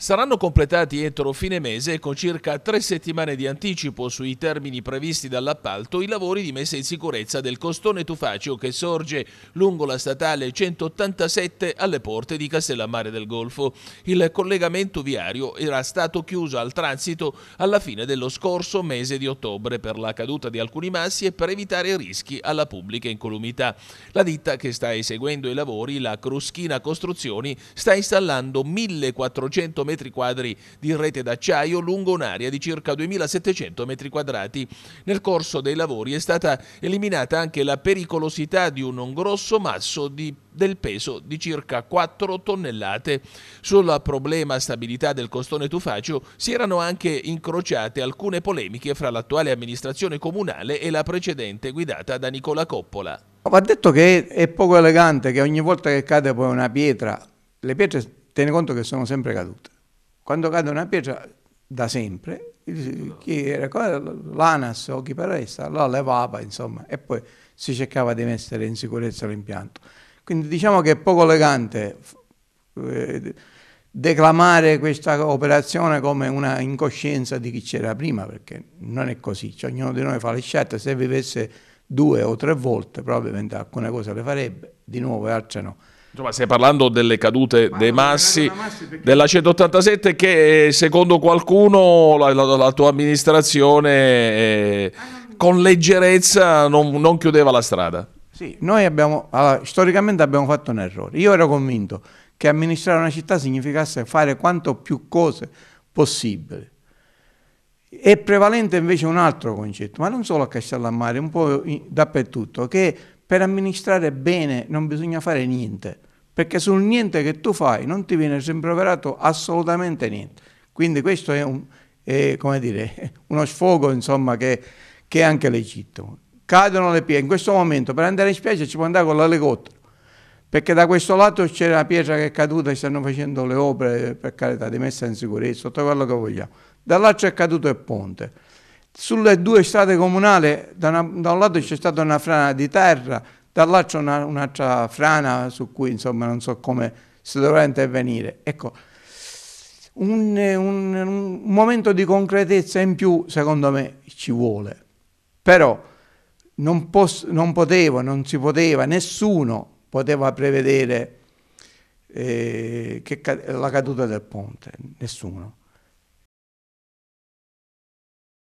saranno completati entro fine mese e con circa tre settimane di anticipo sui termini previsti dall'appalto i lavori di messa in sicurezza del costone tufaceo che sorge lungo la statale 187 alle porte di Castellammare del Golfo. Il collegamento viario era stato chiuso al transito alla fine dello scorso mese di ottobre per la caduta di alcuni massi e per evitare rischi alla pubblica incolumità. La ditta che sta eseguendo i lavori, la Cruschina Costruzioni, sta installando 1400 metri quadri di rete d'acciaio lungo un'area di circa 2.700 metri quadrati. Nel corso dei lavori è stata eliminata anche la pericolosità di un grosso masso di del peso di circa 4 tonnellate. Sul problema stabilità del costone tufacio si erano anche incrociate alcune polemiche fra l'attuale amministrazione comunale e la precedente guidata da Nicola Coppola. Va detto che è poco elegante che ogni volta che cade poi una pietra, le pietre tiene conto che sono sempre cadute. Quando cade una pietra, da sempre, chi era l'ANAS o chi per resta, la levava, insomma, e poi si cercava di mettere in sicurezza l'impianto. Quindi diciamo che è poco elegante eh, declamare questa operazione come una incoscienza di chi c'era prima, perché non è così, cioè, ognuno di noi fa le scelte, se vivesse due o tre volte probabilmente alcune cose le farebbe, di nuovo e altre no. Insomma, stai parlando delle cadute Ma dei massi, perché... della 187 che eh, secondo qualcuno la, la, la tua amministrazione eh, ah, con leggerezza non, non, chiudeva la strada. Sì, noi abbiamo, allora, storicamente abbiamo fatto un errore. Io ero convinto che amministrare una città significasse fare quanto più cose possibile. È prevalente invece un altro concetto, ma non solo a Castellammare, un po' dappertutto, che per amministrare bene non bisogna fare niente, perché sul niente che tu fai non ti viene rimproverato assolutamente niente. Quindi questo è, un, è dire, uno sfogo insomma, che, che, è anche legittimo. Cadono le pietre, in questo momento per andare in spiaggia ci può andare con l'elicottero, perché da questo lato c'è la pietra che è caduta e stanno facendo le opere, per carità, di messa in sicurezza, tutto quello che vogliamo. Dall'altro è caduto il ponte. Sulle due strade comunali, da, una, da un lato c'è stata una frana di terra, dall'altro un'altra frana su cui insomma non so come si dovrà intervenire. Ecco, un, un, un, momento di concretezza in più secondo me ci vuole, però non, non potevo, non si poteva, nessuno poteva prevedere eh, che, la caduta del ponte, nessuno.